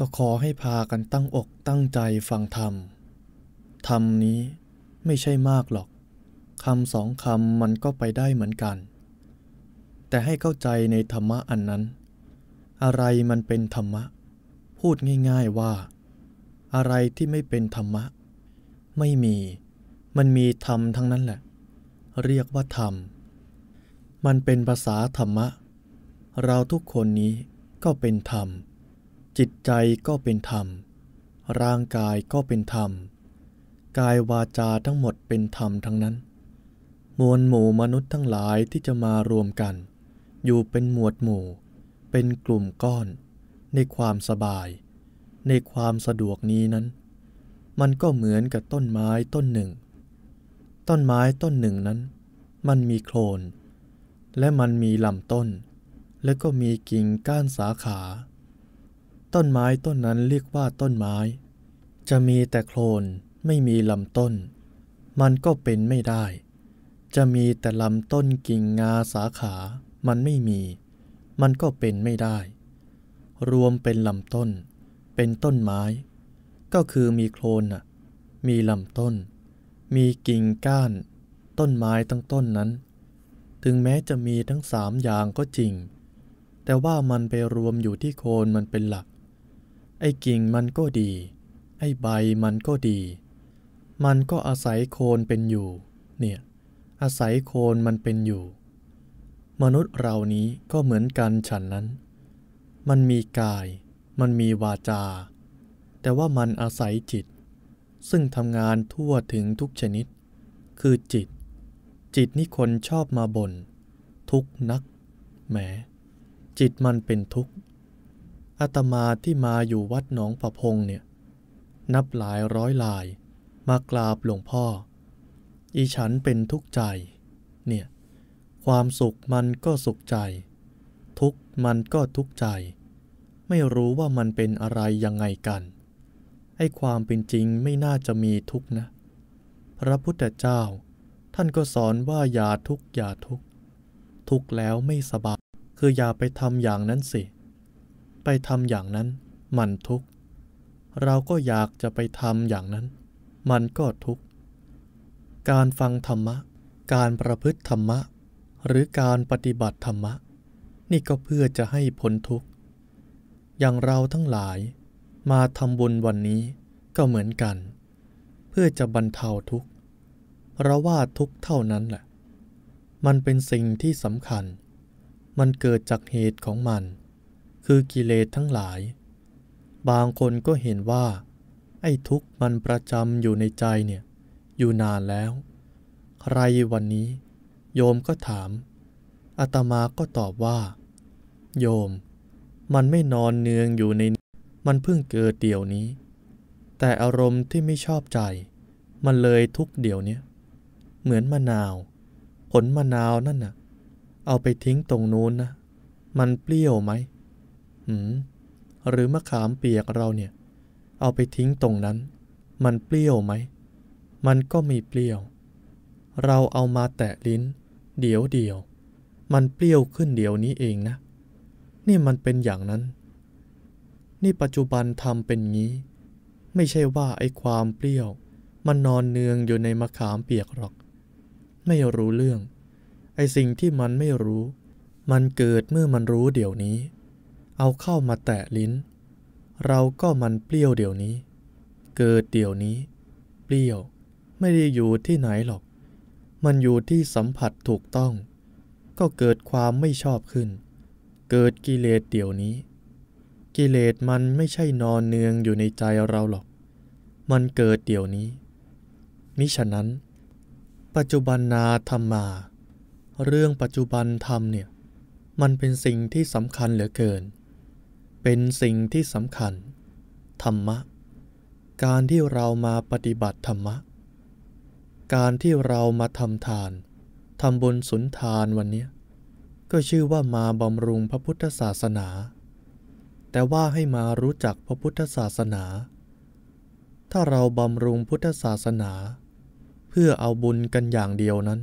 ก็ขอให้พากันตั้งอกตั้งใจฟังธรรมธรรมนี้ไม่ใช่มากหรอกคำสองคำมันก็ไปได้เหมือนกัน แต่ให้เข้าใจในธรรมะอันนั้น อะไรมันเป็นธรรมะ พูดง่าย ๆว่า อะไรที่ไม่เป็นธรรมะ ไม่มี มันมีธรรมทั้งนั้นแหละ เรียกว่าธรรม มันเป็นภาษาธรรมะ เราทุกคนนี้ก็เป็นธรรมจิตใจก็เป็นธรรม ร่างกายก็เป็นธรรม กายวาจาทั้งหมดเป็นธรรมทั้งนั้น มวลหมู่มนุษย์ทั้งหลายที่จะมารวมกัน อยู่เป็นหมวดหมู่ เป็นกลุ่มก้อนในความสบาย ในความสะดวกนี้นั้น มันก็เหมือนกับต้นไม้ต้นหนึ่ง ต้นไม้ต้นหนึ่งนั้น มันมีโคลนและมันมีลำต้น และก็มีกิ่งก้านสาขาต้นไม้ต้นนั้นเรียกว่าต้นไม้ จะมีแต่โคลนไม่มีลำต้น มันก็เป็นไม่ได้ จะมีแต่ลำต้นกิ่งงาสาขา มันไม่มี มันก็เป็นไม่ได้ รวมเป็นลำต้น เป็นต้นไม้ ก็คือมีโคลน่ะ มีลำต้น มีกิ่งก้าน ต้นไม้ตั้งต้นนั้น ถึงแม้จะมีทั้งสามอย่างก็จริง แต่ว่ามันไปรวมอยู่ที่โคนมันเป็นหลักไอ้กิ่งมันก็ดี ไอ้ใบมันก็ดี มันก็อาศัยโคนเป็นอยู่ เนี่ย อาศัยโคนมันเป็นอยู่ มนุษย์เรานี้ก็เหมือนกันฉันนั้น มันมีกาย มันมีวาจา แต่ว่ามันอาศัยจิต ซึ่งทำงานทั่วถึงทุกชนิด คือจิต จิตนี่คนชอบมาบน่นทุกนัก แหม จิตมันเป็นทุกข์อาตมาที่มาอยู่วัดหนองประพงเนี่ย นับหลายร้อยลาย มากราบหลวงพ่ออีฉันเป็นทุกข์ใจ เนี่ยความสุขมันก็สุขใจ ทุกมันก็ทุกข์ใจ ไม่รู้ว่ามันเป็นอะไรยังไงกันไอ้ความเป็นจริงไม่น่าจะมีทุกนะ พระพุทธเจ้า ท่านก็สอนว่าอย่าทุกอย่าทุกทุกแล้วไม่สบายคืออย่าไปทำอย่างนั้นสิเไปทำอย่างนั้นมันทุกข์เราก็อยากจะไปทำอย่างนั้นมันก็ทุกข์การฟังธรรมะ การประพฤติธรรมะหรือการปฏิบัติธรรมะ นี่ก็เพื่อจะให้พ้นทุกข์อย่างเราทั้งหลายมาทำบุญวันนี้ก็เหมือนกัน เพื่อจะบรรเทาทุกข์เราว่าทุกข์เท่านั้นแหละ มันเป็นสิ่งที่สำคัญ มันเกิดจากเหตุของมันคือกิเลสทั้งหลาย บางคนก็เห็นว่า ไอ้ทุกข์มันประจำอยู่ในใจเนี่ย อยู่นานแล้ว ใครวันนี้ โยมก็ถามอาตมาก็ตอบว่า โยม มันไม่นอนเนืองอยู่ใน มันเพิ่งเกิดเดี๋ยวนี้ แต่อารมณ์ที่ไม่ชอบใจ มันเลยทุกเดี๋ยวนี้เหมือนมะนาว ผลมะนาวนั่นน่ะ เอาไปทิ้งตรงนู้นนะ มันเปรี้ยวไหมหืมหรือมะขามเปียกเราเนี่ย เอาไปทิ้งตรงนั้น มันเปรี้ยวไหม มันก็มีเปรี้ยว เราเอามาแตะลิ้น เดี๋ยวเดียว มันเปรี้ยวขึ้นเดี๋ยวนี้เองนะ นี่มันเป็นอย่างนั้น นี่ปัจจุบันทำเป็นงี้ ไม่ใช่ว่าไอ้ความเปรี้ยว มันนอนเนืองอยู่ในมะขามเปียกหรอก ไม่รู้เรื่อง ไอ้สิ่งที่มันไม่รู้ มันเกิดเมื่อมันรู้เดี๋ยวนี้เอาเข้ามาแตะลิ้น เราก็มันเปรี้ยวเดี๋ยวนี้ เกิดเดี๋ยวนี้ เปรี้ยว ไม่ได้อยู่ที่ไหนหรอก มันอยู่ที่สัมผัสถูกต้อง ก็เกิดความไม่ชอบขึ้น เกิดกิเลสเดี๋ยวนี้ กิเลสมันไม่ใช่นอนเนืองอยู่ในใจเราหรอก มันเกิดเดี๋ยวนี้ มิฉะนั้น ปัจจุบันนาธรรมาเรื่องปัจจุบันธรรมเนี่ย มันเป็นสิ่งที่สำคัญเหลือเกินเป็นสิ่งที่สำคัญธรรมะ การที่เรามาปฏิบัติธรรมะ การที่เรามาทำทานทำบุญสุนทานวันนี้ก็ชื่อว่ามาบำรุงพระพุทธศาสนา แต่ว่าให้มารู้จักพระพุทธศาสนา ถ้าเราบำรุงพุทธศาสนา เพื่อเอาบุญกันอย่างเดียวนั้น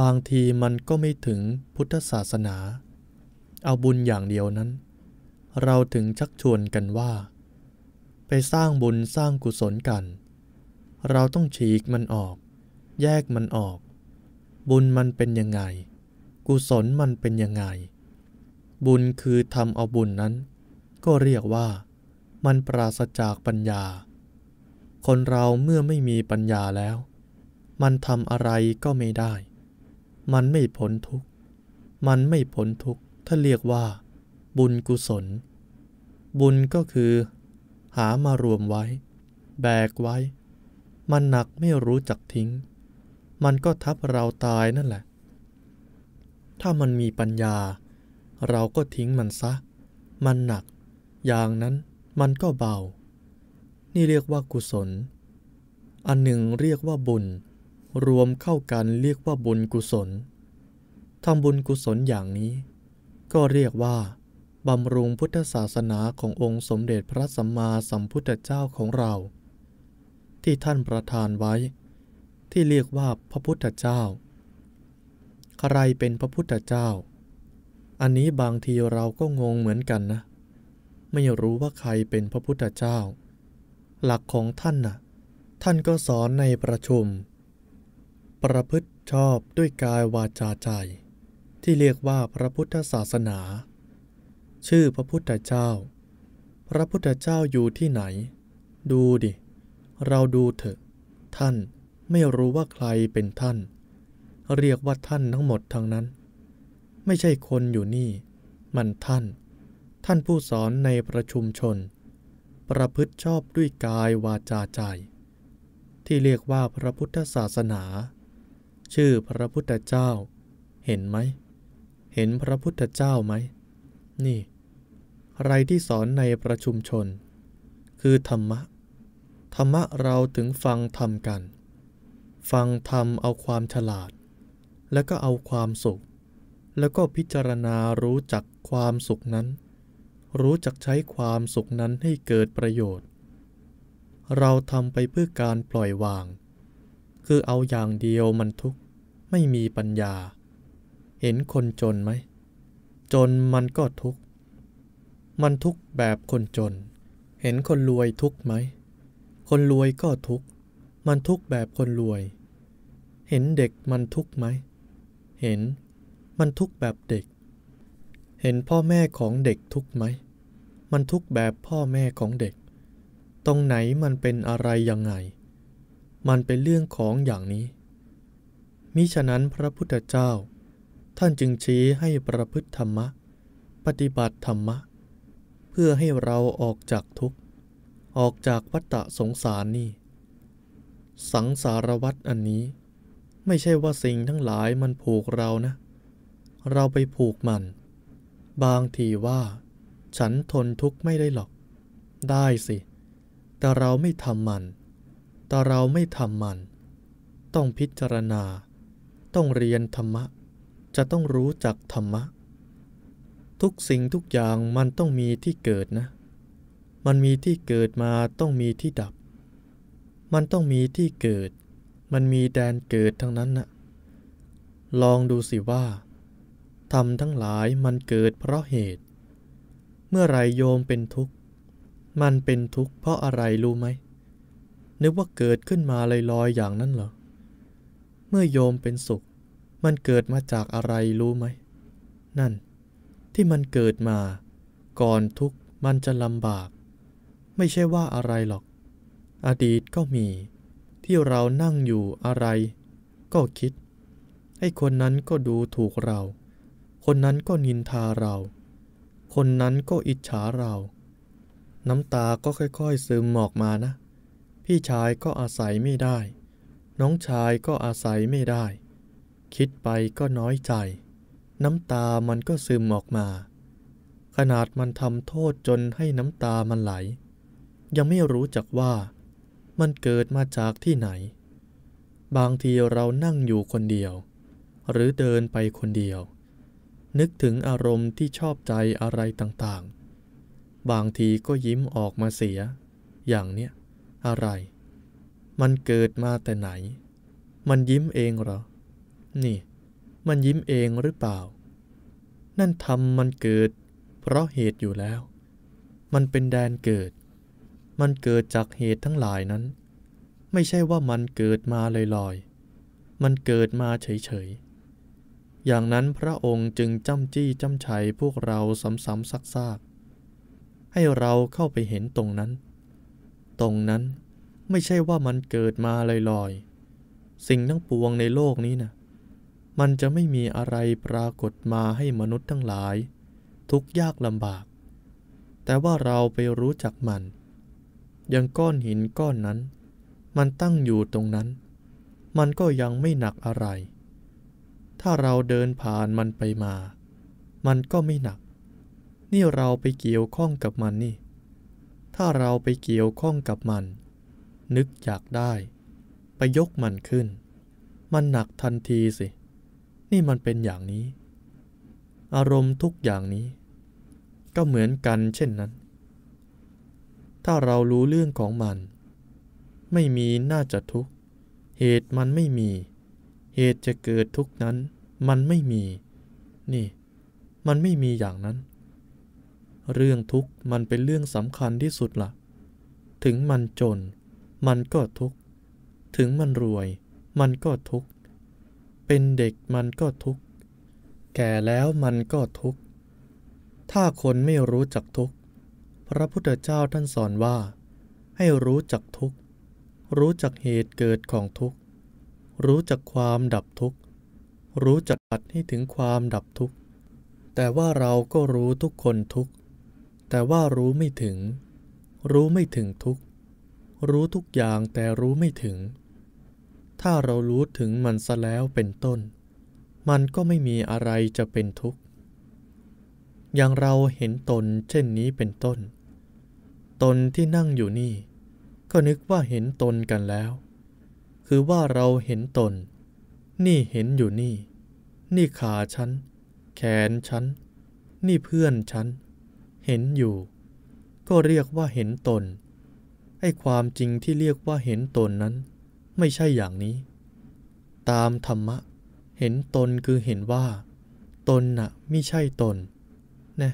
บางทีมันก็ไม่ถึงพุทธศาสนา เอาบุญอย่างเดียวนั้นเราถึงชักชวนกันว่า ไปสร้างบุญสร้างกุศลกัน เราต้องฉีกมันออก แยกมันออก บุญมันเป็นยังไง กุศลมันเป็นยังไง บุญคือทำเอาบุญนั้น ก็เรียกว่า มันปราศจากปัญญา คนเราเมื่อไม่มีปัญญาแล้ว มันทำอะไรก็ไม่ได้ มันไม่พ้นทุกมันไม่พ้นทุกถ้าเรียกว่าบุญกุศล บุญก็คือ หามารวมไว้ แบกไว้ มันหนักไม่รู้จักทิ้ง มันก็ทับเราตายนั่นแหละ ถ้ามันมีปัญญา เราก็ทิ้งมันซะ มันหนัก อย่างนั้นมันก็เบา นี่เรียกว่ากุศล อันหนึ่งเรียกว่าบุญ รวมเข้ากันเรียกว่าบุญกุศลทำบุญกุศลอย่างนี้ ก็เรียกว่าบำรุงพุทธศาสนาขององค์สมเด็จพระสัมมาสัมพุทธเจ้าของเรา ที่ท่านประทานไว้ ที่เรียกว่าพระพุทธเจ้า ใครเป็นพระพุทธเจ้า อันนี้บางทีเราก็งงเหมือนกันนะ ไม่รู้ว่าใครเป็นพระพุทธเจ้า หลักของท่านนะ่ะท่านก็สอนในประชุม ประพฤติชอบด้วยกายวาจาใจ ที่เรียกว่าพระพุทธศาสนาชื่อพระพุทธเจ้า พระพุทธเจ้าอยู่ที่ไหน ดูดิ เราดูเถอะ ท่านไม่รู้ว่าใครเป็นท่าน เรียกว่าท่านทั้งหมดทั้งนั้น ไม่ใช่คนอยู่นี่ มันท่าน ท่านผู้สอนในประชุมชน ประพฤติชอบด้วยกายวาจาใจ ที่เรียกว่าพระพุทธศาสนา ชื่อพระพุทธเจ้า เห็นไหม เห็นพระพุทธเจ้าไหม นี่ไรที่สอนในประชุมชน คือธรรมะ ธรรมะเราถึงฟังธรรมกัน ฟังธรรมเอาความฉลาด แล้วก็เอาความสุข แล้วก็พิจารณารู้จักความสุขนั้น รู้จักใช้ความสุขนั้นให้เกิดประโยชน์ เราทำไปเพื่อการปล่อยวาง คือเอาอย่างเดียวมันทุกข์ ไม่มีปัญญา เห็นคนจนไหมจนมันก็ทุกข์มันทุกแบบคนจน เห็นคนรวยทุกไหม คนรวยก็ทุก มันทุกแบบคนรวย เห็นเด็กมันทุกไหม เห็น มันทุกแบบเด็ก เห็นพ่อแม่ของเด็กทุกไหม มันทุกแบบพ่อแม่ของเด็ก ตรงไหนมันเป็นอะไรยังไง มันเป็นเรื่องของอย่างนี้ มิฉะนั้นพระพุทธเจ้า ท่านจึงชี้ให้ประพฤติธรรมะ ปฏิบัติธรรมะเพื่อให้เราออกจากทุกข์ ออกจากวัฏสงสารนี่สังสารวัฏอันนี้ ไม่ใช่ว่าสิ่งทั้งหลายมันผูกเรานะ เราไปผูกมัน บางทีว่า ฉันทนทุกข์ไม่ได้หรอก ได้สิ แต่เราไม่ทำมัน แต่เราไม่ทำมัน ต้องพิจารณา ต้องเรียนธรรมะ จะต้องรู้จักธรรมะทุกสิ่งทุกอย่างมันต้องมีที่เกิดนะ มันมีที่เกิดมาต้องมีที่ดับ มันต้องมีที่เกิด มันมีแดนเกิดทั้งนั้นนะ ลองดูสิว่าทำทั้งหลายมันเกิดเพราะเหตุ เมื่อไรโยมเป็นทุกข์ มันเป็นทุกข์เพราะอะไรรู้ไหม นึกว่าเกิดขึ้นมาลอยๆอย่างนั้นเหรอ เมื่อโยมเป็นสุข มันเกิดมาจากอะไรรู้ไหม นั่นที่มันเกิดมาก่อนทุกมันจะลำบาก ไม่ใช่ว่าอะไรหรอก อดีตก็มี ที่เรานั่งอยู่อะไร ก็คิด ให้คนนั้นก็ดูถูกเรา คนนั้นก็นินทาเรา คนนั้นก็อิจฉาเรา น้ำตาก็ค่อย ๆซึมหมอกมานะ พี่ชายก็อาศัยไม่ได้ น้องชายก็อาศัยไม่ได้ คิดไปก็น้อยใจน้ำตามันก็ซึมออกมา ขนาดมันทำโทษจนให้น้ำตามันไหล ยังไม่รู้จักว่า มันเกิดมาจากที่ไหน บางทีเรานั่งอยู่คนเดียว หรือเดินไปคนเดียว นึกถึงอารมณ์ที่ชอบใจอะไรต่างๆ บางทีก็ยิ้มออกมาเสีย อย่างเนี้ย อะไร มันเกิดมาแต่ไหน มันยิ้มเองเหรอ นี่มันยิ้มเองหรือเปล่า นั่นทำมันเกิด เพราะเหตุอยู่แล้ว มันเป็นแดนเกิด มันเกิดจากเหตุทั้งหลายนั้น ไม่ใช่ว่ามันเกิดมาลอยๆมันเกิดมาเฉยๆ อย่างนั้นพระองค์จึงจ้ำจี้จ้ำชัยพวกเราซ้ำๆซักๆ ให้เราเข้าไปเห็นตรงนั้น ตรงนั้นไม่ใช่ว่ามันเกิดมาลอยๆสิ่งทั้งปวงในโลกนี้นะ่ะมันจะไม่มีอะไรปรากฏมาให้มนุษย์ทั้งหลาย ทุกยากลำบาก แต่ว่าเราไปรู้จักมันอย่างก้อนหินก้อนนั้น มันตั้งอยู่ตรงนั้น มันก็ยังไม่หนักอะไร ถ้าเราเดินผ่านมันไปมา มันก็ไม่หนัก นี่เราไปเกี่ยวข้องกับมันนี่ ถ้าเราไปเกี่ยวข้องกับมัน นึกอยากได้ ไปยกมันขึ้น มันหนักทันทีสินี่มันเป็นอย่างนี้ อารมณ์ทุกอย่างนี้ ก็เหมือนกันเช่นนั้น ถ้าเรารู้เรื่องของมัน ไม่มีน่าจะทุกข์เหตุมันไม่มี เหตุจะเกิดทุกนั้น มันไม่มี นี่ มันไม่มีอย่างนั้น เรื่องทุกมันเป็นเรื่องสำคัญที่สุดละ่ะ ถึงมันจนมันก็ทุกถึงมันรวยมันก็ทุกขเป็นเด็กมันก็ทุกข์ แก่แล้วมันก็ทุกข์ ถ้าคนไม่รู้จักทุกข์ พระพุทธเจ้าท่านสอนว่า ให้รู้จักทุกข์ รู้จักเหตุเกิดของทุกข์ รู้จักความดับทุกข์ รู้จักปัดให้ถึงความดับทุกข์ แต่ว่าเราก็รู้ทุกคนทุกข์แต่ว่ารู้ไม่ถึง รู้ไม่ถึงทุกข์ รู้ทุกอย่างแต่รู้ไม่ถึงถ้าเรารู้ถึงมันซะแล้วเป็นต้น มันก็ไม่มีอะไรจะเป็นทุกข์ อย่างเราเห็นตนเช่นนี้เป็นต้น ตนที่นั่งอยู่นี่ ก็นึกว่าเห็นตนกันแล้ว คือว่าเราเห็นตน นี่เห็นอยู่นี่ นี่ขาฉัน แขนฉัน นี่เพื่อนฉัน เห็นอยู่ ก็เรียกว่าเห็นตน ไอ้ความจริงที่เรียกว่าเห็นตนนั้นไม่ใช่อย่างนี้ ตามธรรมะ เห็นตนคือเห็นว่า ตนน่ะ ไม่ใช่ตน นะ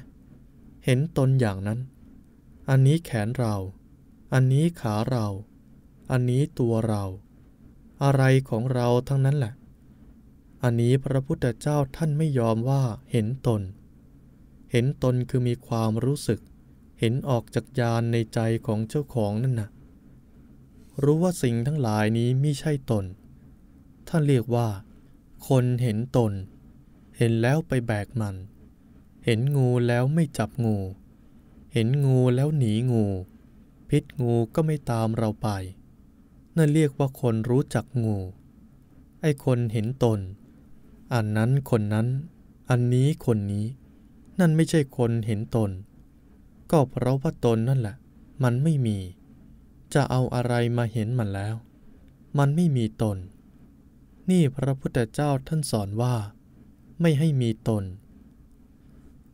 เห็นตนอย่างนั้น อันนี้แขนเรา อันนี้ขาเรา อันนี้ตัวเรา อะไรของเราทั้งนั้นแหละ อันนี้พระพุทธเจ้าท่านไม่ยอมว่าเห็นตน เห็นตนคือมีความรู้สึก เห็นออกจากยานในใจของเจ้าของนั่นนะ่ะรู้ว่าสิ่งทั้งหลายนี้ไม่ใช่ตน ท่านเรียกว่า คนเห็นตน เห็นแล้วไปแบกมัน เห็นงูแล้วไม่จับงู เห็นงูแล้วหนีงู พิษงูก็ไม่ตามเราไป นั่นเรียกว่าคนรู้จักงู ไอ้คนเห็นตน อันนั้นคนนั้น อันนี้คนนี้ นั่นไม่ใช่คนเห็นตน ก็เพราะว่าตนนั่นแหละ มันไม่มีจะเอาอะไรมาเห็นมันแล้ว มันไม่มีตน นี่พระพุทธเจ้าท่านสอนว่า ไม่ให้มีตน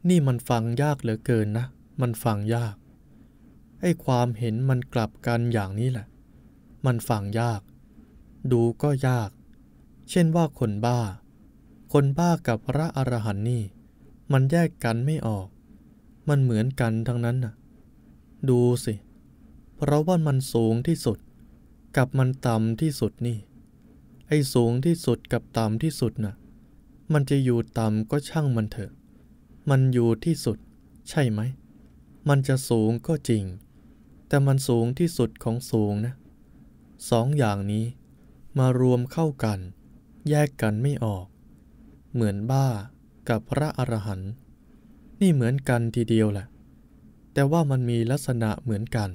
นี่มันฟังยากเหลือเกินนะ มันฟังยาก ไอ้ความเห็นมันกลับกันอย่างนี้แหละ มันฟังยาก ดูก็ยาก เช่นว่าคนบ้า คนบ้ากับพระอรหันต์นี่ มันแยกกันไม่ออก มันเหมือนกันทั้งนั้นน่ะ ดูสิเเราะว่ามันสูงที่สุด กับมันต่ำที่สุดนี่ ไอ้สูงที่สุดกับต่ำที่สุดนะ่ะ มันจะอยู่ต่ำก็ช่างมันเถอะ มันอยู่ที่สุด ใช่ไหม มันจะสูงก็จริง แต่มันสูงที่สุดของสูงนะ สองอย่างนี้ มารวมเข้ากัน แยกกันไม่ออก เหมือนบ้ากับพระอรหันต์ นี่เหมือนกันทีเดียวแหละ แต่ว่ามันมีลักษณะเหมือนกัน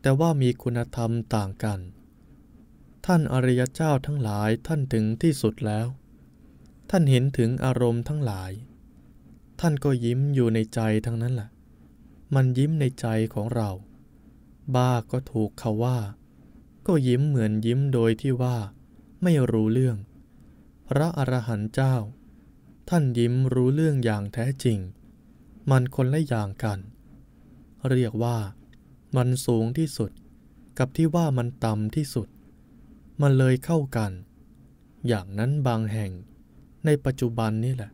แต่ว่ามีคุณธรรมต่างกัน ท่าน อริยเจ้าทั้งหลายท่านถึงที่สุดแล้ว ท่านเห็นถึงอารมณ์ทั้งหลาย ท่านก็ยิ้มอยู่ในใจทั้งนั้นแหละ มันยิ้มในใจของเรา บ้าก็ถูกเขาว่า ก็ยิ้มเหมือนยิ้มโดยที่ว่า ไม่รู้เรื่อง พระอรหันต์เจ้า ท่านยิ้มรู้เรื่องอย่างแท้จริง มันคนละอย่างกัน เรียกว่ามันสูงที่สุดกับที่ว่ามันต่ำที่สุด มันเลยเข้ากัน อย่างนั้นบางแห่งในปัจจุบันนี่แหละ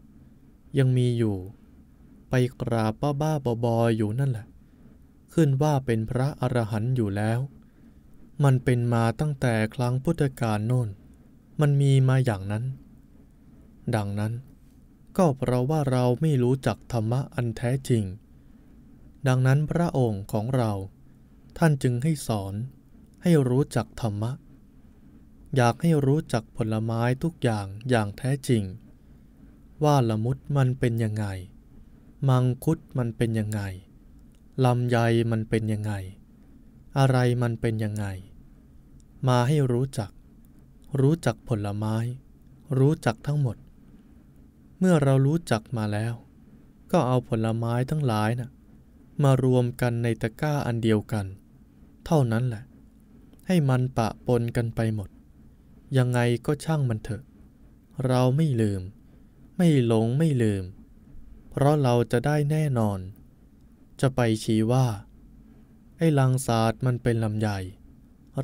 ยังมีอยู่ ไปกราบป้าบ้าบออยู่นั่นแหละ ขึ้นว่าเป็นพระอรหันต์อยู่แล้ว มันเป็นมาตั้งแต่ครั้งพุทธกาลโน่น มันมีมาอย่างนั้น ดังนั้น ก็เพราะว่าเราไม่รู้จักธรรมะอันแท้จริง ดังนั้นพระองค์ของเราท่านจึงให้สอนให้รู้จักธรรมะ อยากให้รู้จักผลไม้ทุกอย่างอย่างแท้จริง ว่าละมุดมันเป็นยังไง มังคุดมันเป็นยังไง ลำไยมันเป็นยังไง อะไรมันเป็นยังไง มาให้รู้จัก รู้จักผลไม้ รู้จักทั้งหมด เมื่อเรารู้จักมาแล้ว ก็เอาผลไม้ทั้งหลายนะ่ะมารวมกันในตะกร้าอันเดียวกันเท่านั้นแหละ ให้มันปะปนกันไปหมด ยังไงก็ช่างมันเถอะ เราไม่ลืม ไม่หลงไม่ลืม เพราะเราจะได้แน่นอน จะไปชี้ว่า ไอ้ลังศาสตร์มันเป็นลำใหญ่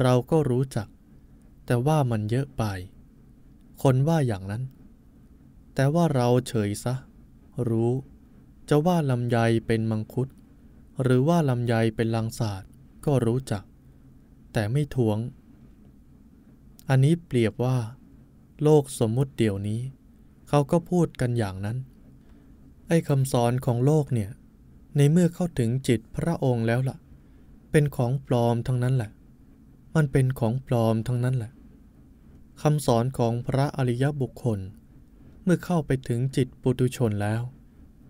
เราก็รู้จัก แต่ว่ามันเยอะไป คนว่าอย่างนั้น แต่ว่าเราเฉยซะ รู้ จะว่าลำไยเป็นมังคุดหรือว่าลำไยเป็นลังศาสตร์ก็รู้จักแต่ไม่ทวง อันนี้เปรียบว่า โลกสมมุติเดี๋ยวนี้ เขาก็พูดกันอย่างนั้น ไอ้คำสอนของโลกเนี่ย ในเมื่อเข้าถึงจิตพระองค์แล้วละ่ะ เป็นของปลอมทั้งนั้นแหละ มันเป็นของปลอมทั้งนั้นแหละคำสอนของพระอริยบุคคล เมื่อเข้าไปถึงจิตปุตุชนแล้ว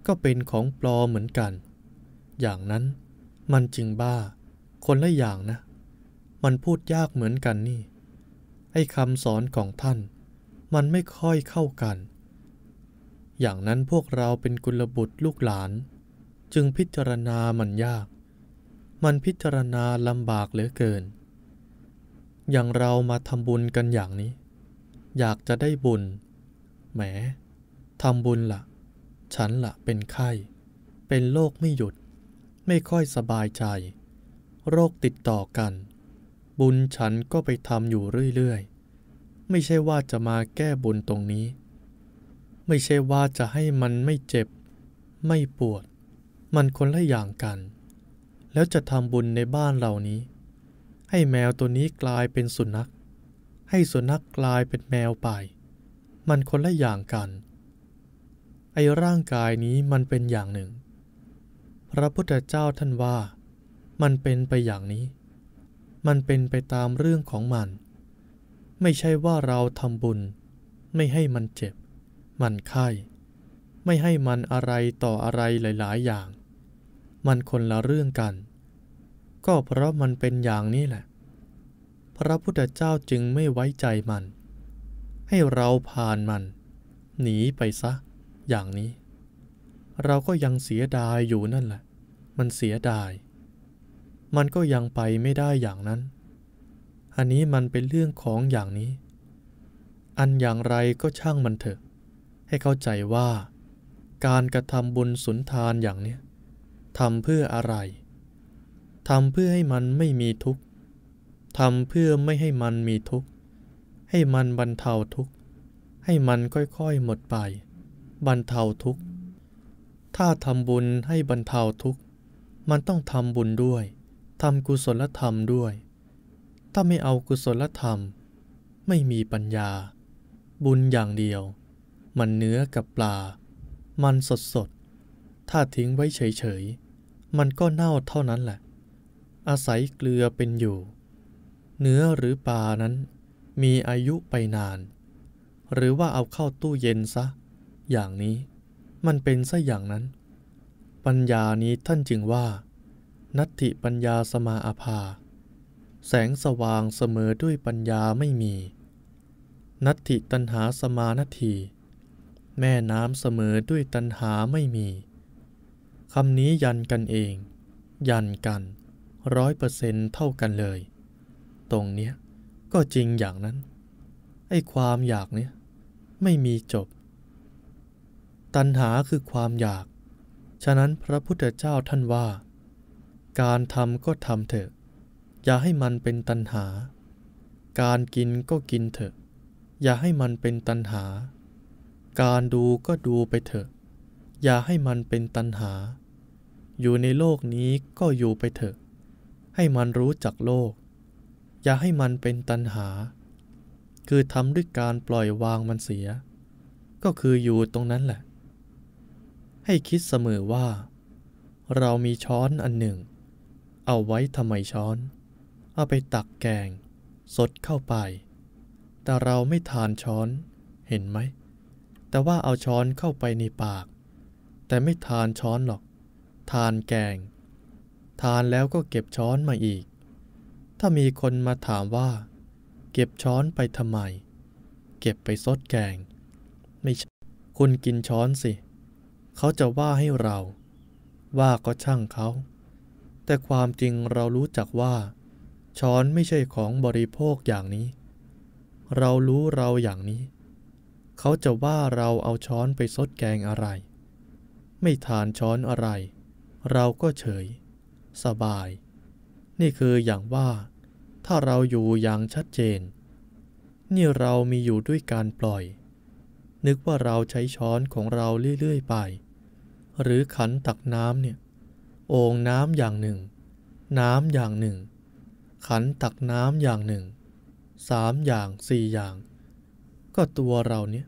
ก็เป็นของปลอมเหมือนกัน อย่างนั้นมันจึงบ้าคนละอย่างนะ มันพูดยากเหมือนกันนี่ ไอ้คำสอนของท่าน มันไม่ค่อยเข้ากัน อย่างนั้นพวกเราเป็นกุลบุตรลูกหลาน จึงพิจารณา มันยาก มันพิจารณาลำบากเหลือเกิน อย่างเรามาทำบุญกันอย่างนี้ อยากจะได้บุญ แหมทำบุญละ่ะ ฉันละ่ะเป็นไข้ เป็นโรคไม่หยุด ไม่ค่อยสบายใจโรคติดต่อกัน บุญฉันก็ไปทำอยู่เรื่อยๆ ไม่ใช่ว่าจะมาแก้บุญตรงนี้ ไม่ใช่ว่าจะให้มันไม่เจ็บ ไม่ปวด มันคนละอย่างกัน แล้วจะทำบุญในบ้านเหล่านี้ ให้แมวตัวนี้กลายเป็นสุนัขให้สุนัขกลายเป็นแมวไป มันคนละอย่างกัน ไอร่างกายนี้มันเป็นอย่างหนึ่ง พระพุทธเจ้าท่านว่ามันเป็นไปอย่างนี้ มันเป็นไปตามเรื่องของมัน ไม่ใช่ว่าเราทำบุญ ไม่ให้มันเจ็บ มันไข้ ไม่ให้มันอะไรต่ออะไรหลายๆ อย่าง มันคนละเรื่องกัน ก็เพราะมันเป็นอย่างนี้แหละ พระพุทธเจ้าจึงไม่ไว้ใจมัน ให้เราผ่านมัน หนีไปซะ อย่างนี้ เราก็ยังเสียดายอยู่นั่นแหละ มันเสียดายมันก็ยังไปไม่ได้อย่างนั้น อันนี้มันเป็นเรื่องของอย่างนี้ อันอย่างไรก็ช่างมันเถอะ ให้เข้าใจว่า การกระทำบุญสุนทานอย่างเนี้ยทำเพื่ออะไร ทำเพื่อให้มันไม่มีทุกข์ทำเพื่อไม่ให้มันมีทุกข์ ให้มันบรรเทาทุกข์ ให้มันค่อยๆหมดไป บรรเทาทุกข์ ถ้าทำบุญให้บรรเทาทุกข์ มันต้องทำบุญด้วยทำกุศลธรรมด้วย ถ้าไม่เอากุศลธรรม ไม่มีปัญญา บุญอย่างเดียว มันเนื้อกับปลา มันสดสดถ้าทิ้งไว้เฉย ๆ มันก็เน่าเท่านั้นแหละ อาศัยเกลือเป็นอยู่ เนื้อหรือปลานั้นมีอายุไปนาน หรือว่าเอาเข้าตู้เย็นซะ อย่างนี้มันเป็นซะอย่างนั้น ปัญญานี้ท่านจึงว่านัตถิปัญญาสมาอาภา แสงสว่างเสมอด้วยปัญญาไม่มีนัตถิตันหาสมานาที แม่น้ำเสมอด้วยตันหาไม่มีคำนี้ยันกันเอง ยันกัน ร้อยเปอร์เซ็นเท่ากันเลย ตรงเนี้ยก็จริงอย่างนั้น ไอ้ความอยากเนี้ยไม่มีจบ ตันหาคือความอยาก ฉะนั้นพระพุทธเจ้าท่านว่าการทำก็ทำเถอะ อย่าให้มันเป็นตันหา การกินก็กินเถอะ อย่าให้มันเป็นตันหา การดูก็ดูไปเถอะ อย่าให้มันเป็นตันหา อยู่ในโลกนี้ก็อยู่ไปเถอะ ให้มันรู้จักโลก อย่าให้มันเป็นตันหา คือทำด้วยการปล่อยวางมันเสีย ก็คืออยู่ตรงนั้นแหละ ให้คิดเสมอว่า เรามีช้อนอันหนึ่งเอาไว้ทำไมช้อน เอาไปตักแกง สดเข้าไป แต่เราไม่ทานช้อน เห็นไหม แต่ว่าเอาช้อนเข้าไปในปาก แต่ไม่ทานช้อนหรอก ทานแกง ทานแล้วก็เก็บช้อนมาอีก ถ้ามีคนมาถามว่า เก็บช้อนไปทำไม เก็บไปซดแกง ไม่ใช่คุณกินช้อนสิ เขาจะว่าให้เรา ว่าก็ช่างเขาแต่ความจริงเรารู้จักว่า ช้อนไม่ใช่ของบริโภคอย่างนี้ เรารู้เราอย่างนี้ เขาจะว่าเราเอาช้อนไปซดแกงอะไร ไม่ทานช้อนอะไร เราก็เฉย สบาย นี่คืออย่างว่า ถ้าเราอยู่อย่างชัดเจน นี่เรามีอยู่ด้วยการปล่อย นึกว่าเราใช้ช้อนของเราเรื่อย ๆไป หรือขันตักน้ำเนี่ยโอ่งน้ำอย่างหนึ่ง น้ำอย่างหนึ่ง ขันตักน้ำอย่างหนึ่ง สามอย่างสี่อย่าง ก็ตัวเราเนี่ย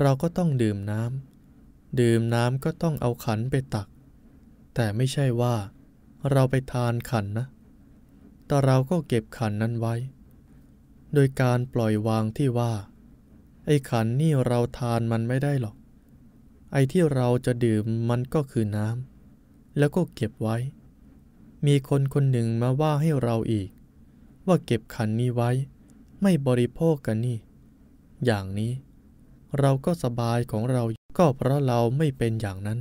เราก็ต้องดื่มน้ำ ดื่มน้ำก็ต้องเอาขันไปตัก แต่ไม่ใช่ว่าเราไปทานขันนะ แต่เราก็เก็บขันนั้นไว้ โดยการปล่อยวางที่ว่า ไอ้ขันนี่เราทานมันไม่ได้หรอก ไอ้ที่เราจะดื่มมันก็คือน้ำแล้วก็เก็บไว้ มีคนคนหนึ่งมาว่าให้เราอีก ว่าเก็บขันนี้ไว้ ไม่บริโภคกันนี่ อย่างนี้เราก็สบายของเราก็เพราะเราไม่เป็นอย่างนั้น